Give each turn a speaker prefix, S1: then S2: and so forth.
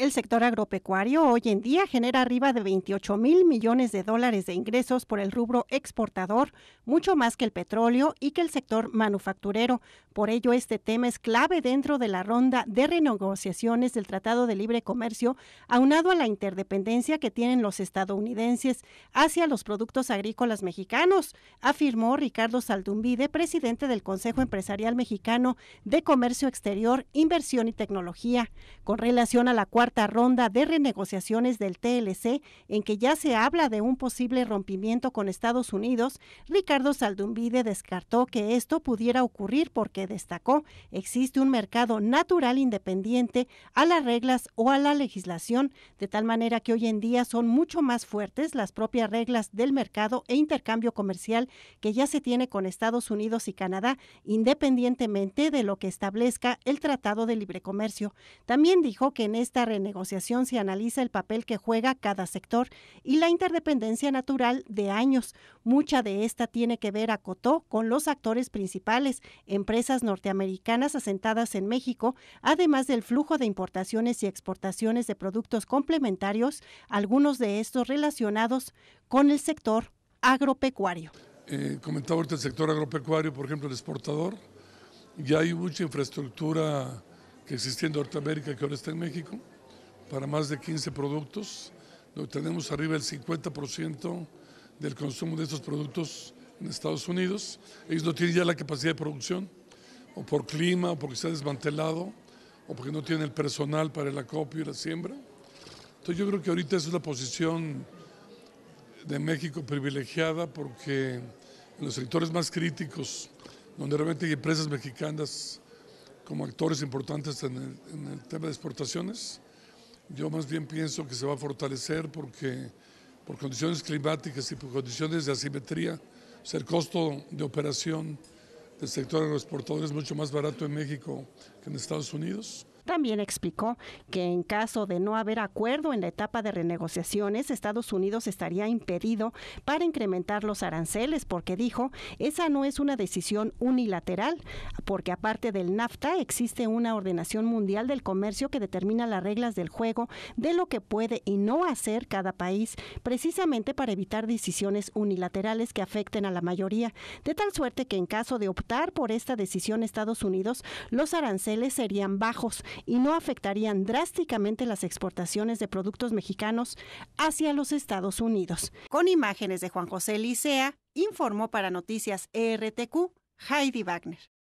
S1: El sector agropecuario hoy en día genera arriba de 28 mil millones de dólares de ingresos por el rubro exportador, mucho más que el petróleo y que el sector manufacturero. Por ello, este tema es clave dentro de la ronda de renegociaciones del Tratado de Libre Comercio, aunado a la interdependencia que tienen los estadounidenses hacia los productos agrícolas mexicanos, afirmó Ricardo Saldumbide, presidente del Consejo Empresarial Mexicano de Comercio Exterior, Inversión y Tecnología. Con relación a la cuarta ronda de renegociaciones del TLC, en que ya se habla de un posible rompimiento con Estados Unidos, Ricardo Saldumbide descartó que esto pudiera ocurrir porque destacó existe un mercado natural independiente a las reglas o a la legislación, de tal manera que hoy en día son mucho más fuertes las propias reglas del mercado e intercambio comercial que ya se tiene con Estados Unidos y Canadá, independientemente de lo que establezca el Tratado de Libre Comercio. También dijo que en esta negociación se analiza el papel que juega cada sector y la interdependencia natural de años. Mucha de esta tiene que ver, acotó, con los actores principales, empresas norteamericanas asentadas en México, además del flujo de importaciones y exportaciones de productos complementarios, algunos de estos relacionados con el sector agropecuario.
S2: Eh, comentaba ahorita el sector agropecuario, por ejemplo, el exportador. Ya hay mucha infraestructura que existe en Norteamérica que ahora está en México para más de 15 productos, tenemos arriba el 50% del consumo de estos productos en Estados Unidos. Ellos no tienen ya la capacidad de producción, o por clima, o porque se ha desmantelado, o porque no tienen el personal para el acopio y la siembra. Entonces yo creo que ahorita esa es la posición de México privilegiada porque en los sectores más críticos, donde realmente hay empresas mexicanas como actores importantes en en el tema de exportaciones, yo más bien pienso que se va a fortalecer porque por condiciones climáticas y por condiciones de asimetría, el costo de operación del sector agroexportador es mucho más barato en México que en Estados Unidos.
S1: También explicó que en caso de no haber acuerdo en la etapa de renegociaciones, Estados Unidos estaría impedido para incrementar los aranceles porque dijo, esa no es una decisión unilateral, porque aparte del NAFTA existe una ordenación mundial del comercio que determina las reglas del juego de lo que puede y no hacer cada país, precisamente para evitar decisiones unilaterales que afecten a la mayoría, de tal suerte que en caso de optar por esta decisión Estados Unidos, los aranceles serían bajos y no afectarían drásticamente las exportaciones de productos mexicanos hacia los Estados Unidos. Con imágenes de Juan José Licea, informó para Noticias ERTQ Heidi Wagner.